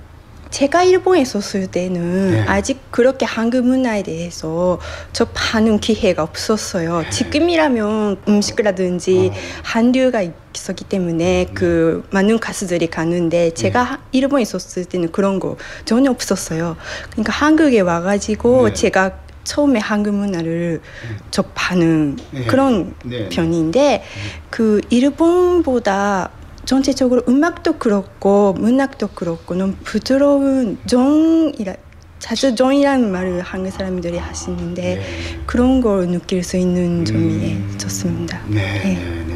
제가 일본에서 쓸 때는 네. 아직 그렇게 한국 문화에 대해서 접하는 기회가 없었어요. 네. 지금이라면 음식이라든지 어. 한류가 있었기 때문에 음. 그 많은 가수들이 가는데 제가 네. 일본에 있었을 때는 그런 거 전혀 없었어요. 그러니까 한국에 와가지고 네. 제가 처음에 한국 문화를 네. 접하는 네. 그런 편인데 그 일본보다 전체적으로 음악도 그렇고 문학도 그렇고 너무 부드러운 정이라 자주 정이라는 말을 한국 사람들이 하시는데 네. 그런 걸 느낄 수 있는 음. 점이 음. 좋습니다. 네, 네, 네. 네,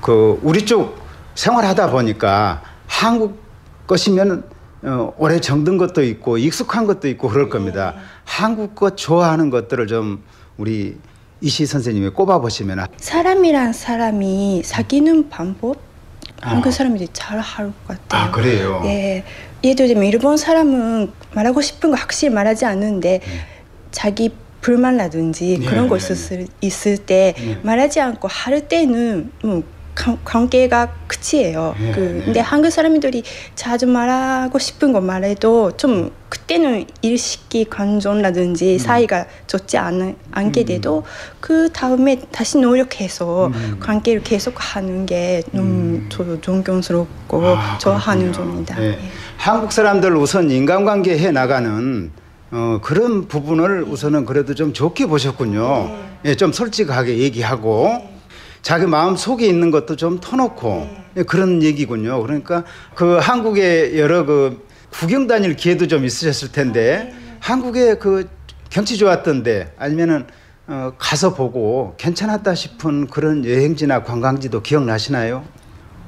그 우리 쪽 생활하다 보니까 한국 것이면 어, 오래 정든 것도 있고 익숙한 것도 있고 그럴 네. 겁니다. 한국 것 좋아하는 것들을 좀 우리 이시 선생님이 꼽아 보시면 아- 사람이란 사람이 사귀는 방법 한국 어. 사람들이 잘 할 것 같아요. 아 그래요. 예, 예를 들면 일본 사람은 말하고 싶은 거 확실히 말하지 않는데 네. 자기 불만라든지 네, 그런 거 네, 있었을 있을 때 말하지 않고 할 때는 뭐 관계가 끝이에요. 예, 그, 근데 한국 사람들이 자주 말하고 싶은 거 말해도 좀 그때는 일식기 관존라든지 음. 사이가 좋지 않, 않게 음. 돼도 그 다음에 다시 노력해서 음. 관계를 계속하는 게 너무 음. 존경스럽고 아, 좋아하는 점입니다. 예. 예. 한국 사람들 우선 인간관계 해 나가는 어, 그런 부분을 우선은 그래도 좀 좋게 보셨군요. 네. 예, 좀 솔직하게 얘기하고. 네. 자기 마음 속에 있는 것도 좀 터놓고 네. 그런 얘기군요. 그러니까 그 한국의 여러 그 구경 다닐 기회도 좀 있으셨을 텐데 아, 네. 한국의 그 경치 좋았던데 아니면은 어, 가서 보고 괜찮았다 싶은 그런 여행지나 관광지도 기억나시나요?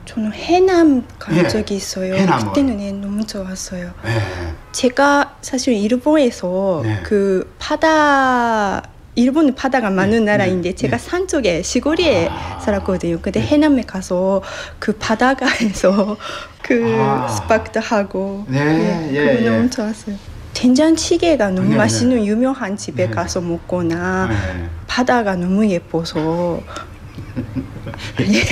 저는 해남 간 예. 적이 있어요. 해남은. 그때는 예, 너무 좋았어요. 예. 제가 사실 일본에서 그 바다 일본 바다가 많은 네. 나라인데 네. 제가 네. 산 쪽에 시골에 아. 살았거든요. 근데 해남에 가서 그 바다가에서 [LAUGHS] 그 아. 스파도 하고 네, 예, 그거 예. 너무 좋았어요. 된장찌개가 너무 맛있는 유명한 집에 가서 먹거나 바다가 너무 예뻐서 [LAUGHS] 예.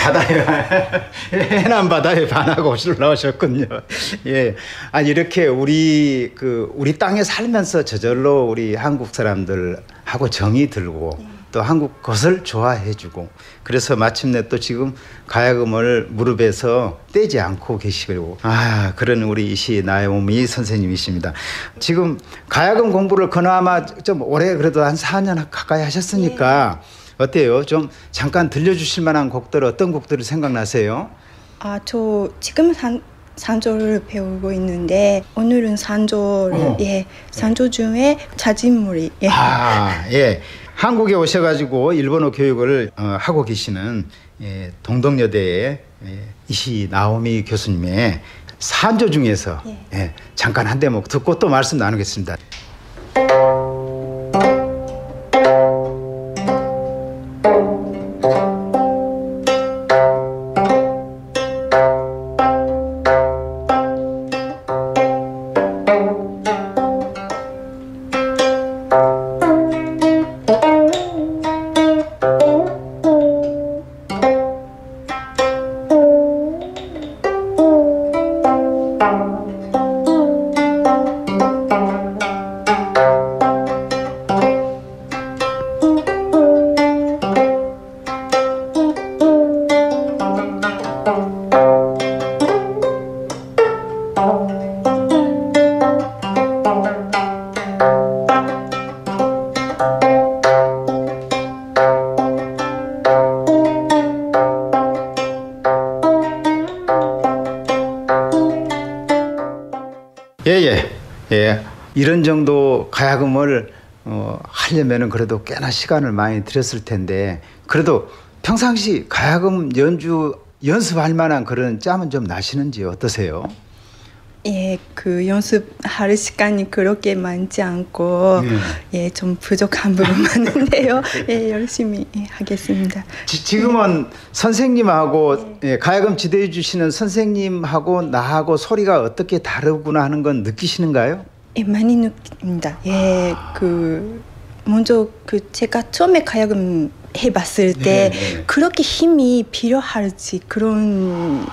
바다에 예, 해남 바다에 반하고 올라오셨군요. 예, 아니 이렇게 우리 그 우리 땅에 살면서 저절로 우리 한국 사람들하고 정이 들고 네. 또 한국 것을 좋아해주고 그래서 마침내 또 지금 가야금을 무릎에서 떼지 않고 계시고 아 그런 우리 이시 나의몸이 선생님이십니다. 지금 가야금 공부를 그나마 좀 오래 그래도 한 4년 가까이 하셨으니까. 네. 어때요? 좀 잠깐 들려주실 만한 곡들 어떤 곡들을 생각나세요? 아, 저 지금 산, 산조를 배우고 있는데 오늘은 산조를 어. 예 산조 중에 자진물이 예. 아, 예. 한국에 오셔가지고 일본어 교육을 어, 하고 계시는 예, 동덕여대의 예, 이시 나오미 교수님의 산조 중에서 예. 예, 잠깐 한 대목 듣고 또 말씀 나누겠습니다. 가야금을 어, 하려면은 그래도 꽤나 시간을 많이 들였을 텐데 그래도 평상시 가야금 연주 연습할 만한 그런 짬은 좀 나시는지 어떠세요? 예, 그 연습할 시간이 그렇게 많지 않고 네. 예, 예좀 부족한 부분 많은데요. [LAUGHS] 예, 열심히 하겠습니다. 지, 금은 예. 네. 선생님하고 네. 예. 가야금 지도해 주시는 선생님하고 나하고 소리가 어떻게 다르구나 하는 건 느끼시는가요? 예, 많이 느낍니다. 예, 아... 그 먼저 그 제가 처음에 가야금 해봤을 때 네네. 네, 네. 그렇게 힘이 필요할지 그런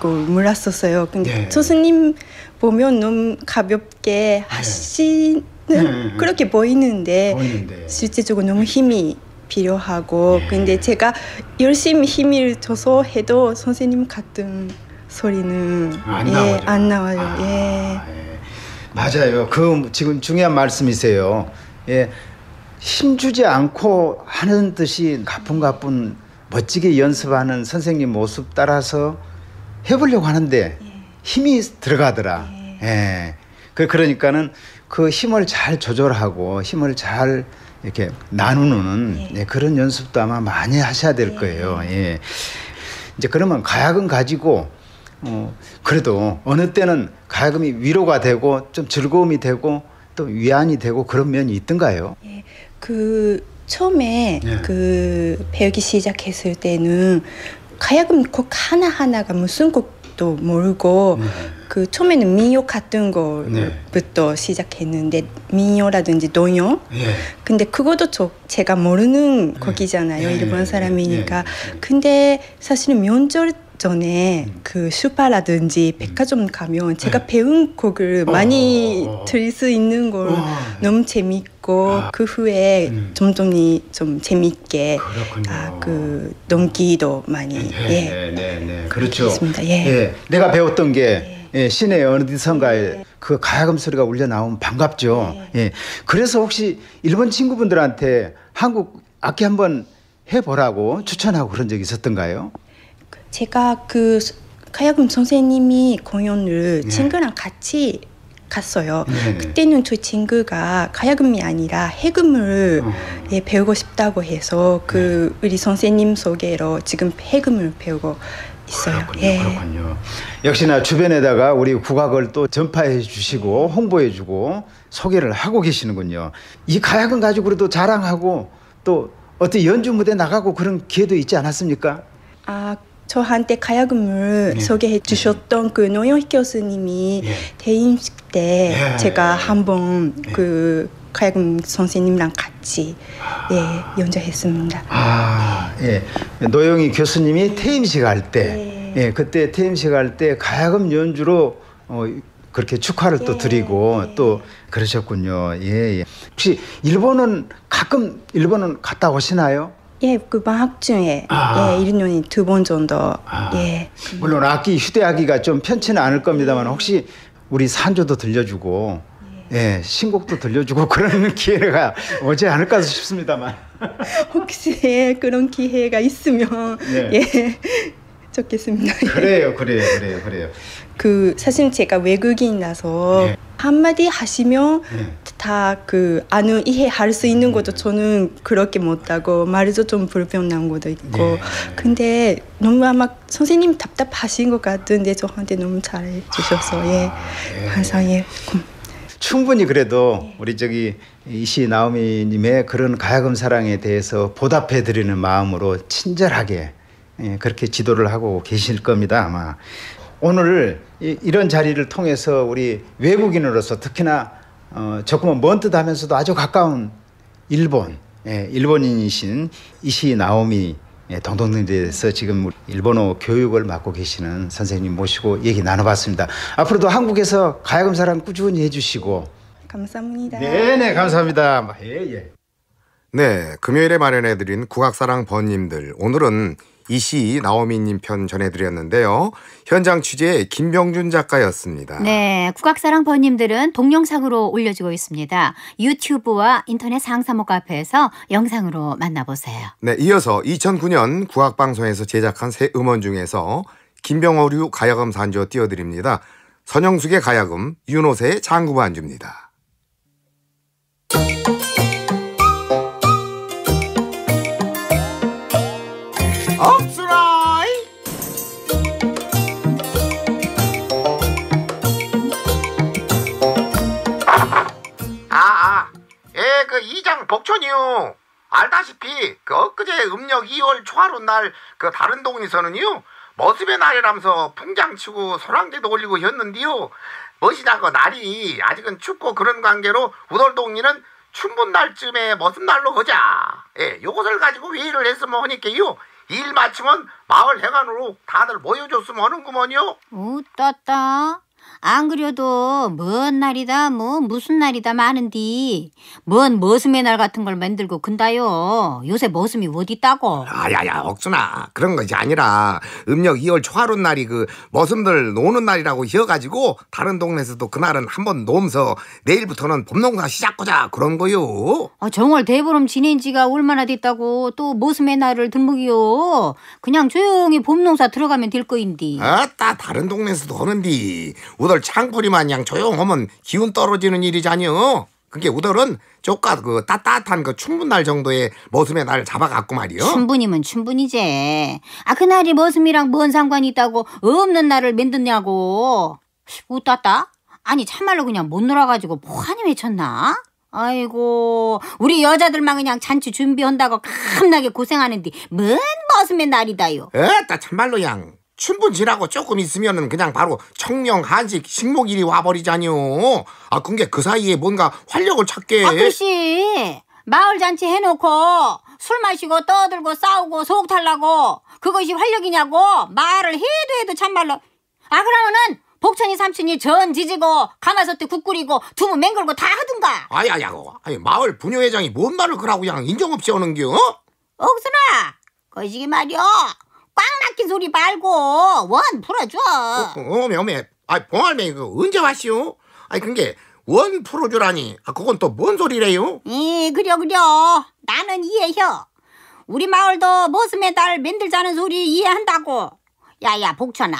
걸 몰랐었어요. 근데 네. 스님 보면 너무 가볍게 네. 하시는 네. 그렇게 보이는데, 보이는데, 실제적으로 너무 힘이 필요하고 네. 근데 제가 열심히 힘을 줘서 해도 선생님 같은 소리는 안 예, 나와요. 안 나와요. 아, 예. 예. 맞아요. 그 지금 중요한 말씀이세요. 예. 힘주지 않고 하는 듯이 가뿐가뿐 멋지게 연습하는 선생님 모습 따라서 해보려고 하는데 예. 힘이 들어가더라. 예. 예. 그 그러니까는 그 힘을 잘 조절하고 힘을 잘 이렇게 나누는 예. 예 그런 연습도 아마 많이 하셔야 될 예. 거예요. 예. 이제 그러면 가약은 가지고 어, 그래도 어느 때는 가야금이 위로가 되고 좀 즐거움이 되고 또 위안이 되고 그런 면이 있던가요? 예, 그 처음에 예. 그 배우기 시작했을 때는 가야금 곡 하나 하나가 무슨 곡도 모르고 네. 그 처음에는 민요 같은 거부터 네. 시작했는데 민요라든지 동요 예. 근데 그것도 저, 제가 모르는 네. 곡이잖아요 예, 예, 일본 예, 사람이니까 근데 사실은 명절 때 전에 음. 그 슈퍼라든지 음. 백화점 가면 네. 제가 배운 곡을 어, 많이 어, 어, 어. 들을 수 있는 걸 어, 네. 너무 재밌고 아. 그 후에 음. 점점이 좀 재밌게 아, 그 넘기도 많이 네, 예. 네, 네, 네. 그렇죠. 있습니다. 예. 예. 내가 배웠던 게 예, 시내 예, 어디선가에 네. 예. 그 가야금 소리가 울려 나오면 반갑죠. 네. 예. 그래서 혹시 일본 친구분들한테 한국 악기 한번 해보라고 추천하고 그런 적이 있었던가요? 제가 그 가야금 선생님이 공연을 네. 친구랑 같이 갔어요. 네 그때는 저 친구가 가야금이 아니라 해금을 어. 예, 배우고 싶다고 해서 그 네. 우리 선생님 소개로 지금 해금을 배우고 있어요. 그렇군요. 예. 그렇군요. 역시나 주변에다가 우리 국악을 또 전파해 주시고 홍보해 주고 소개를 하고 계시는군요. 이 가야금 가지고 그래도 자랑하고 또 어떤 연주 무대 나가고 그런 기회도 있지 않았습니까? 아 저한테 가야금을 예. 소개해 예. 주셨던 그 노영 교수님이 예. 대임식때 예. 제가 한번 예. 그 가야금 선생님랑 같이 아. 예 연주했습니다. 아 예, 노영희 교수님이 퇴임식 할 때, 예, 예 그때 퇴임식 할 때 가야금 연주로 어, 그렇게 축하를 또 드리고 또 그러셨군요. 예, 예. 혹시 일본은 가끔 일본은 갔다 오시나요? 예, 그방 학중에 아. 예, 1년이 두번 정도. 아. 예. 물론 악기 휴대하기가 좀 편치는 않을 겁니다만 혹시 우리 산조도 들려주고 예, 신곡도 들려주고 [LAUGHS] 그런 기회가 오지 않을까 싶습니다만. [LAUGHS] 혹시 예, 그런 기회가 있으면 예. 예. [LAUGHS] 좋겠습니다. 예. 그래요, 그래요, 그래요, 그래요. 그 사실 제가 외국인이라서 예. 한마디 하시면 예. 다그 아는 이해할 수 있는 것도 저는 그렇게 못하고 말도 좀 불편한 것도 있고 예. 근데 너무 아마 선생님 답답하신 것 같은데 저한테 너무 잘해 주셔서 예. 아, 예. 항상 예. 음. 충분히 그래도 우리 저기 이시 나오미님의 그런 가야금 사랑에 대해서 보답해 드리는 마음으로 친절하게 예, 그렇게 지도를 하고 계실 겁니다 아마 오늘 이런 자리를 통해서 우리 외국인으로서 특히나 어, 조금은 먼뜻 하면서도 아주 가까운 일본, 예, 일본인이신 이시 나오미 예, 동동님들에서 지금 일본어 교육을 맡고 계시는 선생님 모시고 얘기 나눠봤습니다. 앞으로도 한국에서 가야금 사랑 꾸준히 해주시고 감사합니다. 네네 네, 감사합니다. 예 예. 네 금요일에 마련해드린 국악사랑 번님들 오늘은 이시 나오미님 편 전해드렸는데요. 현장 취재 김병준 작가였습니다. 네, 국악사랑번님들은 동영상으로 올려주고 있습니다. 유튜브와 인터넷 상사모 카페에서 영상으로 만나보세요. 네, 이어서 2009년 국악방송에서 제작한 새 음원 중에서 김병호류 가야금 산조 띄워드립니다. 선영숙의 가야금, 윤호세의 장구반주입니다. 복촌이요 알다시피 그 엊그제 음력 2월 초하루 날 그 다른 동에서는요 머습의 날이라면서 풍장치고 소랑대도 올리고 했는데요 멋이다그 날이 아직은 춥고 그런 관계로 우돌동이는 춘분 날쯤에 머슴 날로 거자 예, 요것을 가지고 회의를 했으면 하니까요 일 마치면 마을 해관으로 다들 모여줬으면 하는구먼요 웃떴다 안 그려도 뭔 날이다 뭐 무슨 날이다 많은디 뭔 머슴의 날 같은 걸 만들고 근다요 요새 머슴이 어디 있다고 아야야 억순아 그런 것이 아니라 음력 2월 초하룻 날이 그 머슴들 노는 날이라고 히어가지고 다른 동네에서도 그날은 한번 놓으면서 내일부터는 봄농사 시작하자 그런 거요 아, 정월 대보름 지낸 지가 얼마나 됐다고 또 머슴의 날을 들먹이요 그냥 조용히 봄농사 들어가면 될 거인디 아따 다른 동네에서도 하는디 우덜 창구리 만양 조용하면 기운 떨어지는 일이잖여. 그게 우덜은 조카 그 따뜻한 그충분날 정도의 머슴의 날 잡아갖고 말이요. 충분이면충분이지아 그날이 머슴이랑 뭔 상관이 있다고 없는 날을 만드냐고. 웃따따? 아니 참말로 그냥 못 놀아가지고 뭐하니 외쳤나? 아이고 우리 여자들만 그냥 잔치 준비한다고 캄나게 고생하는데 뭔 머슴의 날이다요. 에따 참말로 양. 충분 지나고 조금 있으면은 그냥 바로 청령, 한식, 식목 일이 와버리자니요. 아, 근게그 사이에 뭔가 활력을 찾게. 아저씨, 마을 잔치 해놓고 술 마시고 떠들고 싸우고 속 탈라고 그것이 활력이냐고 말을 해도 해도 참말로. 아, 그러면은 복천이 삼촌이 전 지지고 가마솥에 국 끓이고 두부 맹글고 다 하든가. 아야야, 아니 마을 부녀회장이 뭔 말을 그라고 양 인정 없이 오는겨? 어? 옥순아, 거시기 말이오 꽉 막힌 소리 말고 원 풀어줘. 어, 어 메 어메. 아 봉알맹이 그 언제 왔시오? 아니 그게 원 풀어주라니. 아 그건 또 뭔 소리래요? 이 그려 그려. 나는 이해혀. 우리 마을도 모슴의 달 만들자는 소리 이해한다고. 야야 복천아.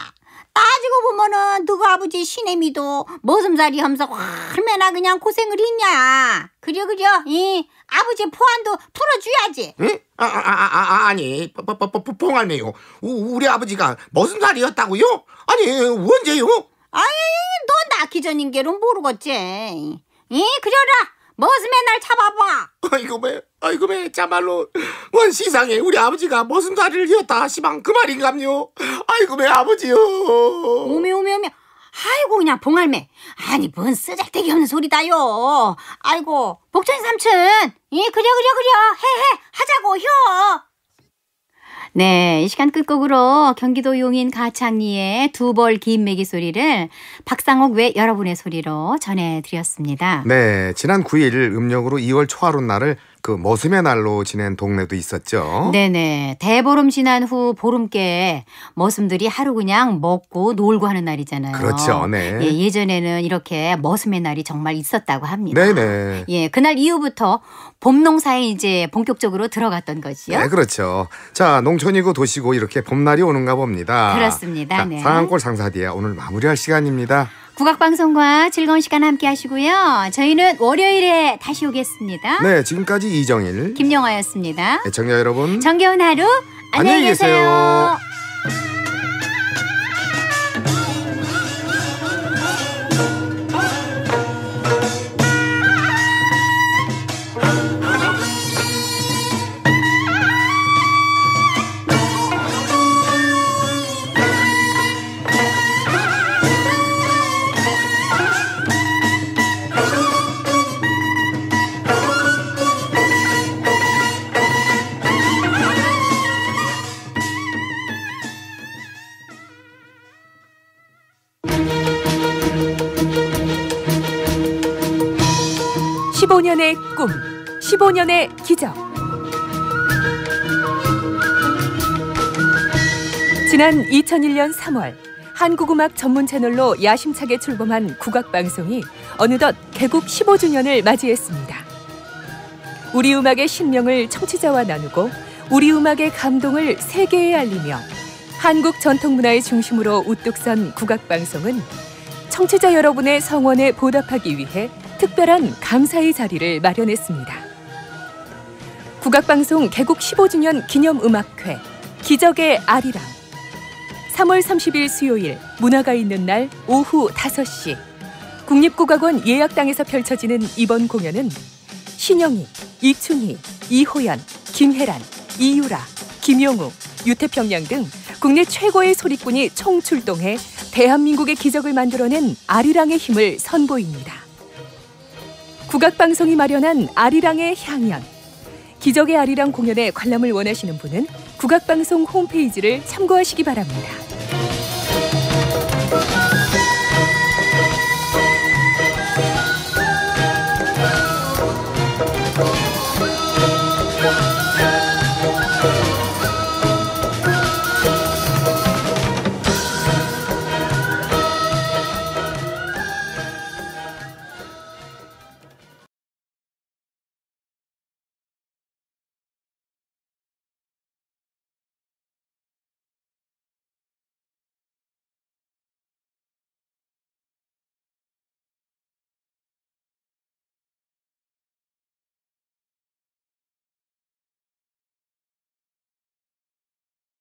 따지고 보면은 너그 아버지 시내미도 머슴살이 하면서 얼마나 그냥 고생을 했냐. 그려 그려. 이 아버지 포환도 풀어줘야지. 응? 아, 아, 아, 아, 아 아니 뽕알매요. 우리 아버지가 머슴살이었다고요? 아니 언제요? 아니 너나기 전인 게로 모르겠지. 이 그려라. 머슴의 날 잡아봐. 이거 왜? 아이고매 참말로 원 시상에 우리 아버지가 무슨 다리를 휘었다 하 시방 그 말인감요 아이고매 아버지요 오메 오메 오메 아이고 그냥 봉알매 아니 뭔 쓰잘데기 없는 소리다요 아이고 복천 삼촌 예 그려 그려 그려 해 해 하자고 혀 네, 이 시간 끝곡으로 경기도 용인 가창리의 두벌 긴메기 소리를 박상옥 외 여러분의 소리로 전해드렸습니다. 네, 지난 9일 음력으로 2월 초하룻 날을 그 머슴의 날로 지낸 동네도 있었죠. 네네. 대보름 지난 후 보름께 머슴들이 하루 그냥 먹고 놀고 하는 날이잖아요. 그렇죠. 네. 예, 예전에는 이렇게 머슴의 날이 정말 있었다고 합니다. 네네. 예, 그날 이후부터 봄 농사에 이제 본격적으로 들어갔던 거지요 네, 그렇죠. 자, 농촌이고 도시고 이렇게 봄날이 오는가 봅니다. 그렇습니다. 자, 네. 상한골 상사디에 오늘 마무리할 시간입니다. 국악방송과 즐거운 시간 함께 하시고요. 저희는 월요일에 다시 오겠습니다. 네, 지금까지 이정일, 김영화였습니다. 애청자 여러분, 정겨운 하루 안녕히 계세요. 안녕히 계세요. 15년의 기적. 지난 2001년 3월 한국음악 전문 채널로 야심차게 출범한 국악방송이 어느덧 개국 15주년을 맞이했습니다. 우리 음악의 신명을 청취자와 나누고 우리 음악의 감동을 세계에 알리며 한국 전통문화의 중심으로 우뚝 선 국악방송은 청취자 여러분의 성원에 보답하기 위해 특별한 감사의 자리를 마련했습니다. 국악방송 개국 15주년 기념음악회 기적의 아리랑 3월 30일 수요일 문화가 있는 날 오후 5시 국립국악원 예약당에서 펼쳐지는 이번 공연은 신영희, 이춘희, 이호연, 김혜란, 이유라, 김용우, 유태평양 등 국내 최고의 소리꾼이 총출동해 대한민국의 기적을 만들어낸 아리랑의 힘을 선보입니다. 국악방송이 마련한 아리랑의 향연 기적의 아리랑 공연의 관람을 원하시는 분은 국악방송 홈페이지를 참고하시기 바랍니다.